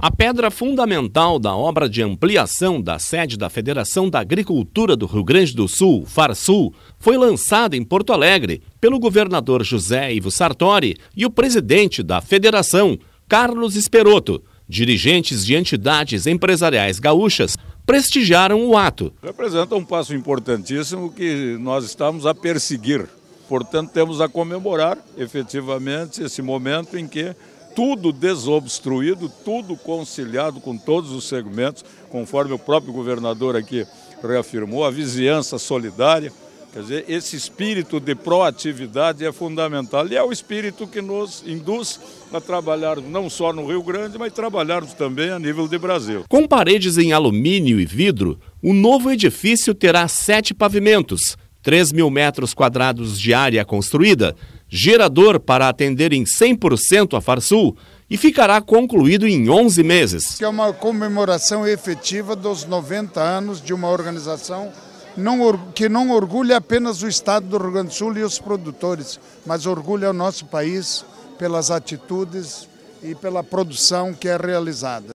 A pedra fundamental da obra de ampliação da sede da Federação da Agricultura do Rio Grande do Sul, FARSUL, foi lançada em Porto Alegre pelo governador José Ivo Sartori e o presidente da federação, Carlos Esperoto. Dirigentes de entidades empresariais gaúchas prestigiaram o ato. Representa um passo importantíssimo que nós estamos a perseguir Portanto, temos a comemorar efetivamente esse momento em que tudo desobstruído, tudo conciliado com todos os segmentos, conforme o próprio governador aqui reafirmou, a vizinhança solidária. Quer dizer, esse espírito de proatividade é fundamental e é o espírito que nos induz a trabalhar não só no Rio Grande, mas trabalhar também a nível de Brasil. Com paredes em alumínio e vidro, o novo edifício terá sete pavimentos 3 mil metros quadrados de área construída, gerador para atender em 100% a Farsul e ficará concluído em 11 meses. É uma comemoração efetiva dos 90 anos de uma organização não, que não orgulha apenas o Estado do Rio Grande do Sul e os produtores, mas orgulha o nosso país pelas atitudes e pela produção que é realizada.